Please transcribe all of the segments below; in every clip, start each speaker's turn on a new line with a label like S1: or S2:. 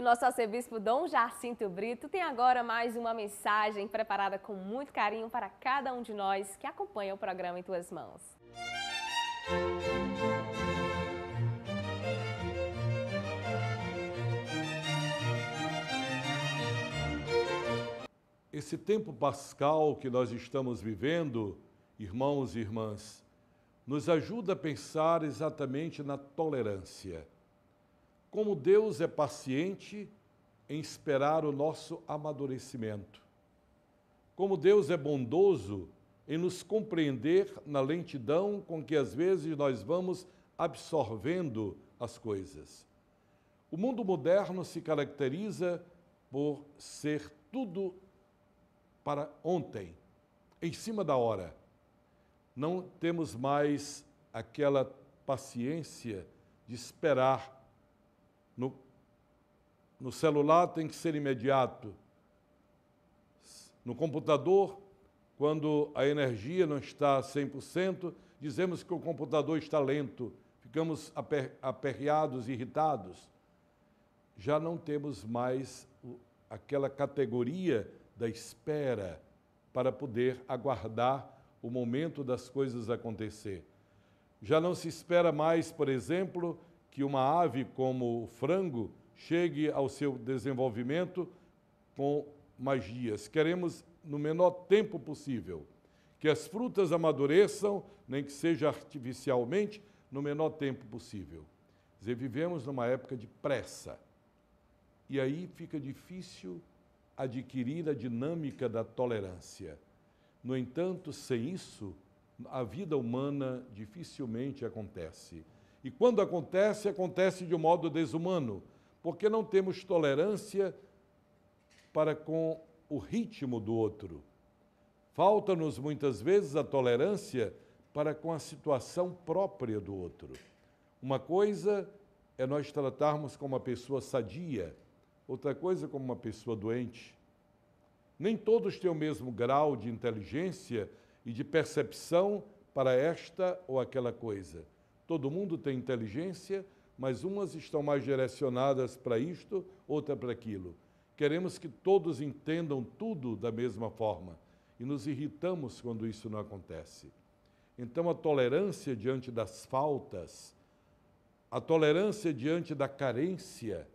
S1: o nosso arcebispo Dom Jacinto Brito tem agora mais uma mensagem preparada com muito carinho para cada um de nós que acompanha o programa em tuas mãos. Esse tempo pascal que nós estamos vivendo, irmãos e irmãs, nos ajuda a pensar exatamente na tolerância como Deus é paciente em esperar o nosso amadurecimento. Como Deus é bondoso em nos compreender na lentidão com que às vezes nós vamos absorvendo as coisas. O mundo moderno se caracteriza por ser tudo para ontem, em cima da hora. Não temos mais aquela paciência de esperar no, no celular tem que ser imediato. No computador, quando a energia não está 100%, dizemos que o computador está lento, ficamos aper, aperreados, irritados. Já não temos mais aquela categoria da espera para poder aguardar o momento das coisas acontecer. Já não se espera mais, por exemplo, que uma ave como o frango chegue ao seu desenvolvimento com magias. Queremos, no menor tempo possível, que as frutas amadureçam, nem que seja artificialmente, no menor tempo possível. Quer dizer, vivemos numa época de pressa. E aí fica difícil adquirir a dinâmica da tolerância. No entanto, sem isso, a vida humana dificilmente acontece. E quando acontece, acontece de um modo desumano, porque não temos tolerância para com o ritmo do outro. Falta-nos muitas vezes a tolerância para com a situação própria do outro. Uma coisa é nós tratarmos como uma pessoa sadia, outra coisa como uma pessoa doente. Nem todos têm o mesmo grau de inteligência e de percepção para esta ou aquela coisa. Todo mundo tem inteligência, mas umas estão mais direcionadas para isto, outra para aquilo. Queremos que todos entendam tudo da mesma forma e nos irritamos quando isso não acontece. Então, a tolerância diante das faltas, a tolerância diante da carência,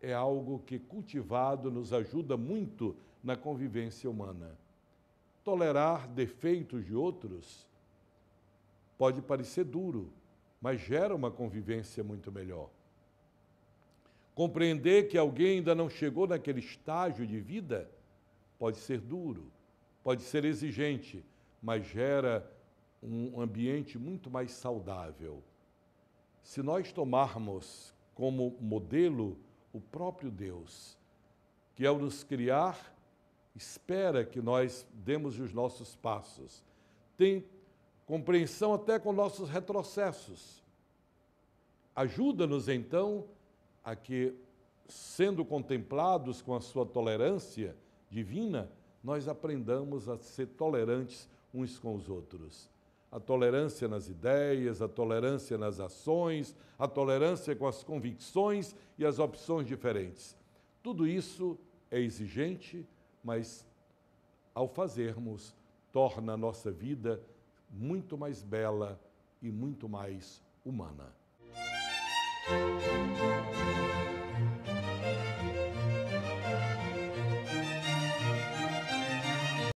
S1: é algo que, cultivado, nos ajuda muito na convivência humana. Tolerar defeitos de outros pode parecer duro, mas gera uma convivência muito melhor. Compreender que alguém ainda não chegou naquele estágio de vida pode ser duro, pode ser exigente, mas gera um ambiente muito mais saudável. Se nós tomarmos como modelo o próprio Deus, que ao nos criar, espera que nós demos os nossos passos, tem compreensão até com nossos retrocessos. Ajuda-nos então a que, sendo contemplados com a sua tolerância divina, nós aprendamos a ser tolerantes uns com os outros. A tolerância nas ideias, a tolerância nas ações, a tolerância com as convicções e as opções diferentes. Tudo isso é exigente, mas ao fazermos, torna a nossa vida muito mais bela e muito mais humana.